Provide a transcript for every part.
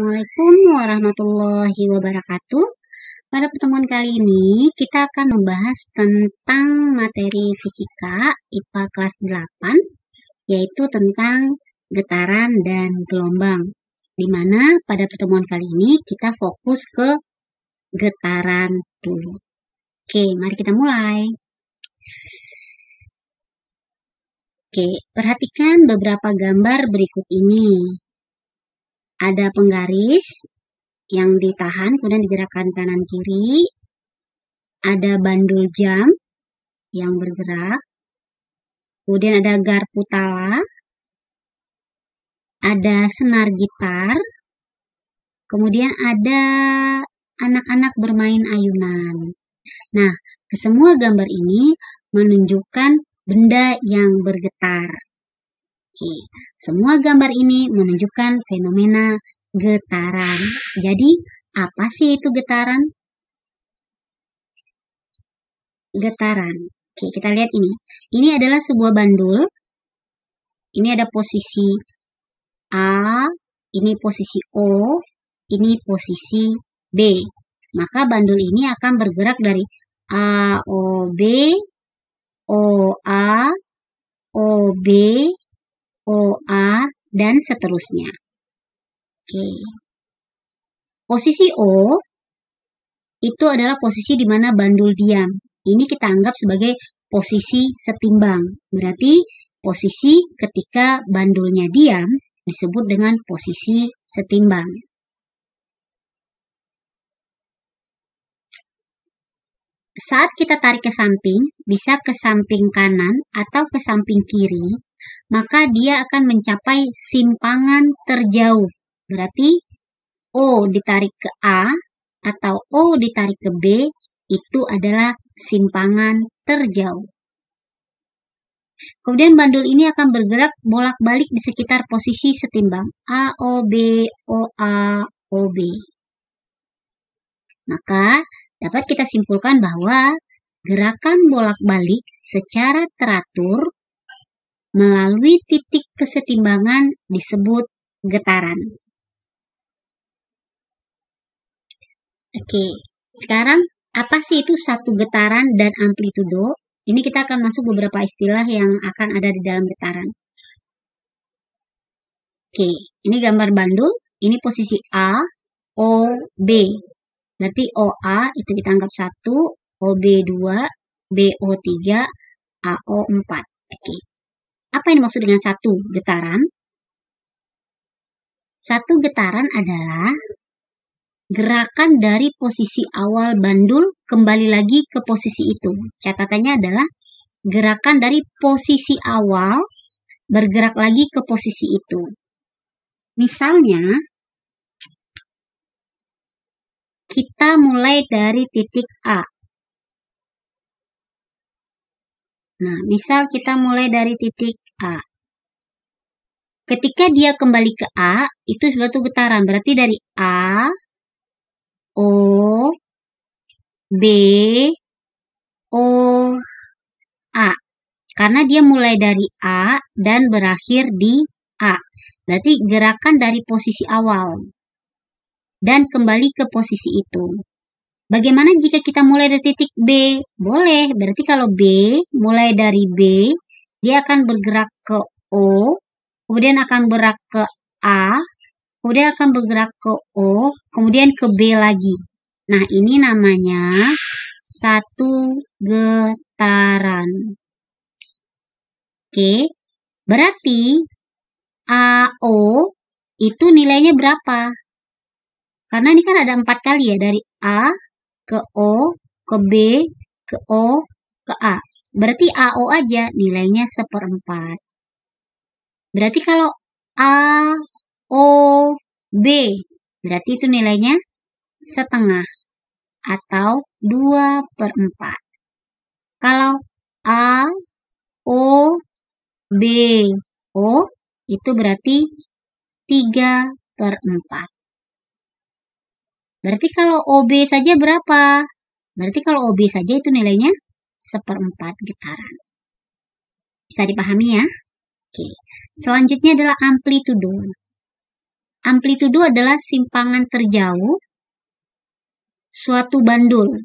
Assalamualaikum warahmatullahi wabarakatuh. Pada pertemuan kali ini, kita akan membahas tentang materi fisika IPA kelas 8, yaitu tentang getaran dan gelombang. Di mana pada pertemuan kali ini kita fokus ke getaran dulu. Oke, mari kita mulai. Oke, perhatikan beberapa gambar berikut ini. Ada penggaris yang ditahan kemudian digerakkan kanan kiri. Ada bandul jam yang bergerak. Kemudian ada garpu tala. Ada senar gitar. Kemudian ada anak-anak bermain ayunan. Nah, kesemua gambar ini menunjukkan benda yang bergetar. Oke, Semua gambar ini menunjukkan fenomena getaran. Jadi, apa sih itu getaran? Getaran. Oke, kita lihat ini. Ini adalah sebuah bandul. Ini ada posisi A, ini posisi O, ini posisi B. Maka bandul ini akan bergerak dari A, O, B, O, A, O, B, OA, dan seterusnya. Oke. Posisi O itu adalah posisi di mana bandul diam. Ini kita anggap sebagai posisi setimbang. Berarti posisi ketika bandulnya diam disebut dengan posisi setimbang. Saat kita tarik ke samping, bisa ke samping kanan atau ke samping kiri maka dia akan mencapai simpangan terjauh. Berarti O ditarik ke A atau O ditarik ke B itu adalah simpangan terjauh. Kemudian bandul ini akan bergerak bolak-balik di sekitar posisi setimbang A, O, B, O, A, O, B. Maka dapat kita simpulkan bahwa gerakan bolak-balik secara teratur melalui titik kesetimbangan disebut getaran. Oke, sekarang apa sih itu satu getaran dan amplitudo? Ini kita akan masuk beberapa istilah yang akan ada di dalam getaran. Oke, ini gambar bandul. Ini posisi A, O, B. Berarti OA itu kita anggap 1, OB 2, BO 3, AO 4. Oke. Apa yang dimaksud dengan satu getaran? Satu getaran adalah gerakan dari posisi awal bandul kembali lagi ke posisi itu. Catatannya adalah gerakan dari posisi awal bergerak lagi ke posisi itu. Misalnya, kita mulai dari titik A. Nah, misal kita mulai dari titik A. Ketika dia kembali ke A, itu suatu getaran. Berarti dari A, O, B, O, A. Karena dia mulai dari A dan berakhir di A. Berarti gerakan dari posisi awal dan kembali ke posisi itu. Bagaimana jika kita mulai dari titik B? Boleh, berarti kalau B, mulai dari B, dia akan bergerak ke O, kemudian akan bergerak ke A, kemudian akan bergerak ke O, kemudian ke B lagi. Nah, ini namanya satu getaran. Oke, berarti AO itu nilainya berapa? Karena ini kan ada empat kali ya, dari A ke O, ke B, ke O, ke A. Berarti AO aja nilainya seperempat. Berarti kalau A, O, B, berarti itu nilainya setengah atau dua per 4. Kalau A, O, B, O, itu berarti tiga per 4. Berarti kalau OB saja berapa? Berarti kalau OB saja itu nilainya seperempat getaran. Bisa dipahami ya? Oke. Selanjutnya adalah amplitudo. Amplitudo adalah simpangan terjauh suatu bandul.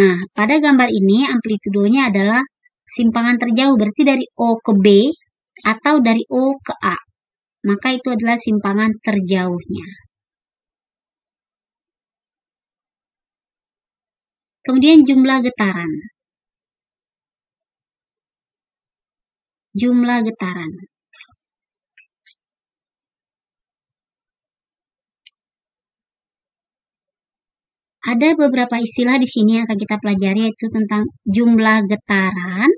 Nah, pada gambar ini amplitudonya adalah simpangan terjauh berarti dari O ke B atau dari O ke A. Maka itu adalah simpangan terjauhnya. Kemudian jumlah getaran. Jumlah getaran. Ada beberapa istilah di sini yang akan kita pelajari yaitu tentang jumlah getaran,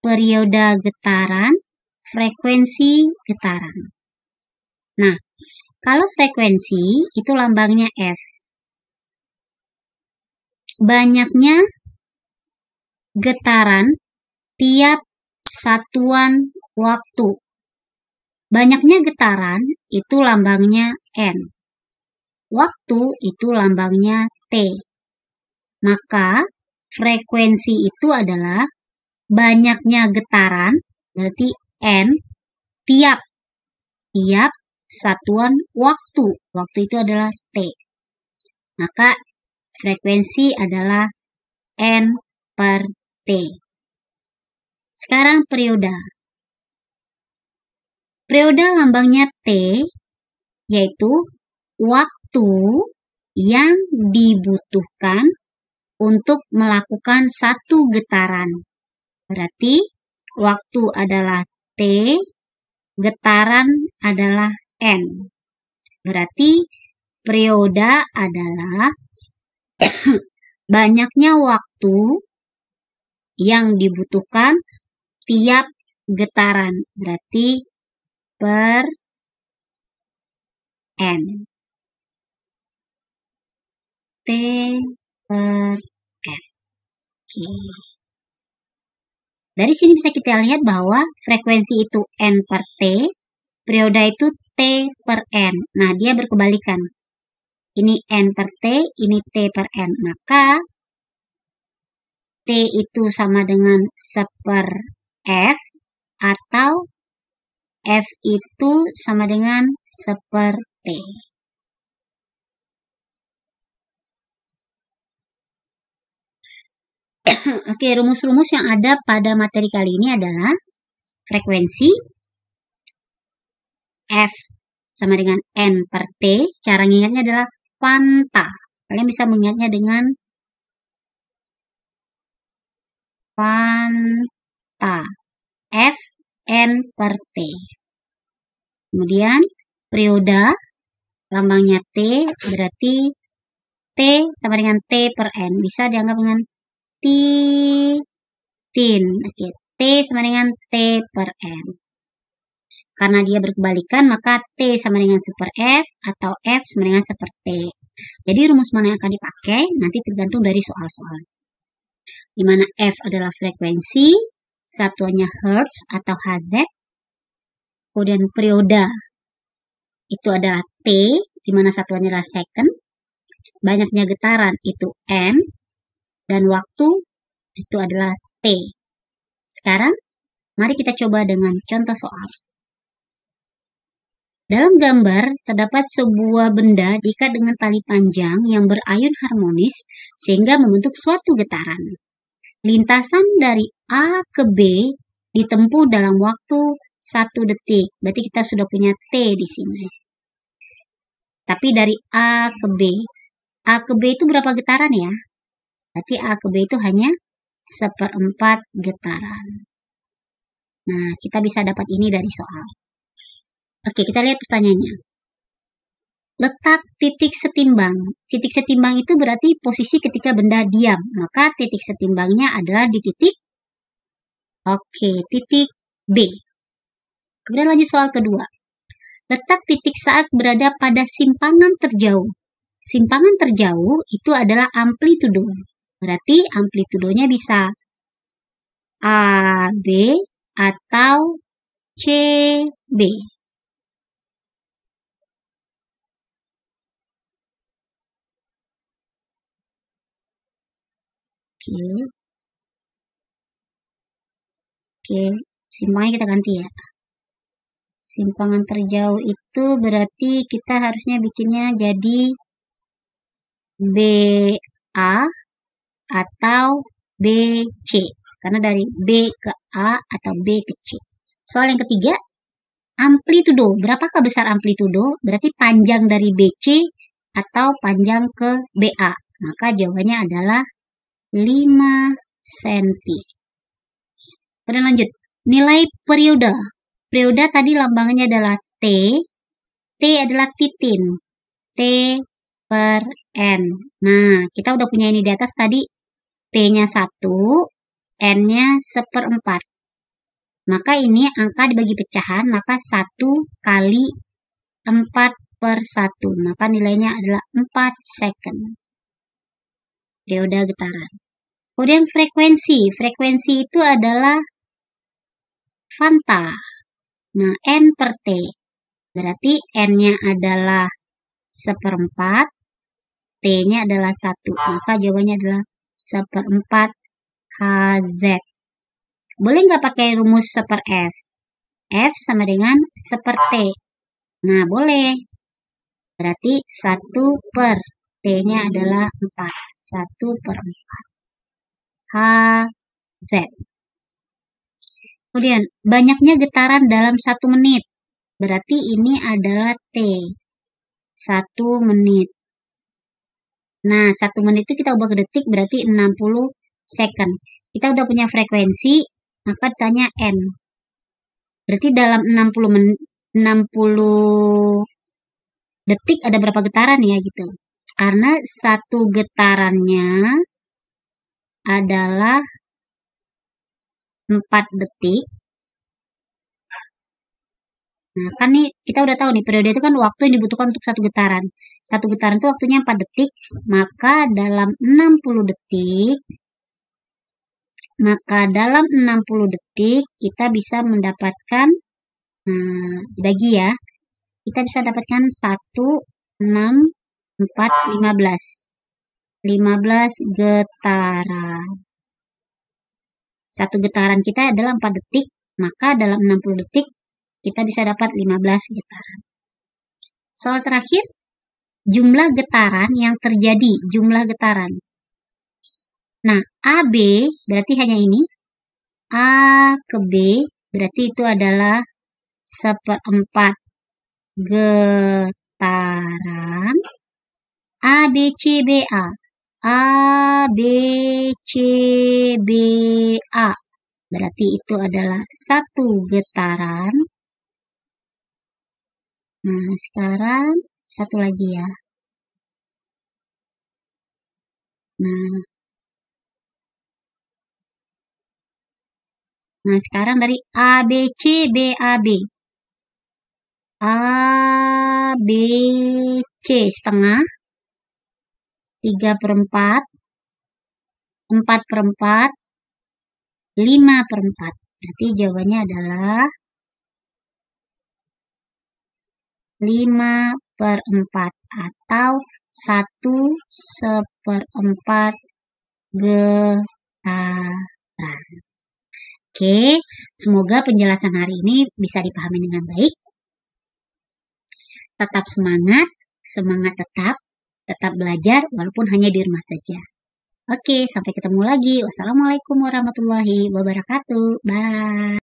periode getaran, frekuensi getaran. Nah, kalau frekuensi itu lambangnya F banyaknya getaran tiap satuan waktu. Banyaknya getaran itu lambangnya N. Waktu itu lambangnya T. Maka frekuensi itu adalah banyaknya getaran berarti N tiap tiap satuan waktu. Waktu itu adalah T. Maka Frekuensi adalah N per T. Sekarang periode, Perioda lambangnya T, yaitu waktu yang dibutuhkan untuk melakukan satu getaran. Berarti waktu adalah T, getaran adalah N. Berarti periode adalah banyaknya waktu yang dibutuhkan tiap getaran. Berarti per N. T per N. Oke. Dari sini bisa kita lihat bahwa frekuensi itu N per T, periode itu T per N. Nah, dia berkebalikan. Ini N per T, ini T per N. Maka T itu sama dengan seper F atau F itu sama dengan seper T. Oke, rumus-rumus yang ada pada materi kali ini adalah frekuensi F sama dengan N per T. Cara ngingatnya adalah panta. Kalian bisa mengingatnya dengan panta. F N per T. Kemudian periode lambangnya T berarti T sama dengan T per N. Bisa dianggap dengan T tin. Oke, T sama dengan T per N. Karena dia berkebalikan, maka T sama dengan super F atau F sama dengan super T. Jadi rumus mana yang akan dipakai nanti tergantung dari soal-soal. Di mana F adalah frekuensi, satuannya Hertz atau Hz, kemudian periode itu adalah T, di mana satuannya adalah second, banyaknya getaran itu M, dan waktu itu adalah T. Sekarang, mari kita coba dengan contoh soal. Dalam gambar, terdapat sebuah benda diikat dengan tali panjang yang berayun harmonis sehingga membentuk suatu getaran. Lintasan dari A ke B ditempuh dalam waktu satu detik. Berarti kita sudah punya T di sini. Tapi dari A ke B, A ke B itu berapa getaran ya? Berarti A ke B itu hanya seperempat getaran. Nah, kita bisa dapat ini dari soal. Oke, kita lihat pertanyaannya. Letak titik setimbang. Titik setimbang itu berarti posisi ketika benda diam. Maka titik setimbangnya adalah di titik Oke, titik B. Kemudian lanjut soal kedua. Letak titik saat berada pada simpangan terjauh. Simpangan terjauh itu adalah amplitudo. Berarti amplitudonya bisa A, B, atau C, B. Oke, Oke, simpangnya kita ganti ya. Simpangan terjauh itu berarti kita harusnya bikinnya jadi BA atau BC. Karena dari B ke A atau B ke C. Soal yang ketiga, amplitudo. Berapakah besar amplitudo? Berarti panjang dari BC atau panjang ke BA. Maka jawabannya adalah 5 cm. Kemudian lanjut, nilai periode. Periode tadi lambangnya adalah T. T adalah titin. T per N. Nah, kita udah punya ini di atas tadi. T-nya 1, N-nya 4. Maka ini angka dibagi pecahan, maka 1 kali 4 per 1. Maka nilainya adalah 4 second dioda ya getaran. Kemudian frekuensi. Frekuensi itu adalah fanta. Nah, N per T. Berarti N-nya adalah seperempat, T-nya adalah satu. Maka jawabannya adalah seperempat HZ. Boleh nggak pakai rumus seper F? F sama dengan seper T. Nah, boleh. Berarti satu per T-nya adalah empat. 1 per 4. H, Z. Kemudian, banyaknya getaran dalam 1 menit. Berarti ini adalah T. 1 menit. Nah, 1 menit itu kita ubah ke detik berarti 60 second. Kita udah punya frekuensi, maka tanya N. Berarti dalam 60 menit, 60 detik ada berapa getaran ya gitu. Karena satu getarannya adalah 4 detik. Nah, kan nih kita udah tahu nih periode itu kan waktu yang dibutuhkan untuk satu getaran. Satu getaran itu waktunya 4 detik, maka dalam 60 detik maka dalam 60 detik kita bisa mendapatkan nah, bagi ya kita bisa dapatkan 1 6 4, 15. 15 getaran. Satu getaran kita adalah 4 detik, maka dalam 60 detik kita bisa dapat 15 getaran. Soal terakhir, jumlah getaran yang terjadi, jumlah getaran. Nah, AB berarti hanya ini. A ke B berarti itu adalah seperempat getaran A B C B A A B C B A berarti itu adalah satu getaran. Nah, sekarang satu lagi ya. Nah, Nah, sekarang dari A, B, C, B, A, B. A, B, C setengah. 3 per 4, 4 per 4, 5 per 4. Berarti jawabannya adalah 5 per 4 atau 1 seperempat getaran. Oke, semoga penjelasan hari ini bisa dipahami dengan baik. Tetap semangat, semangat tetap, tetap belajar walaupun hanya di rumah saja. Oke, sampai ketemu lagi. Wassalamualaikum warahmatullahi wabarakatuh. Bye.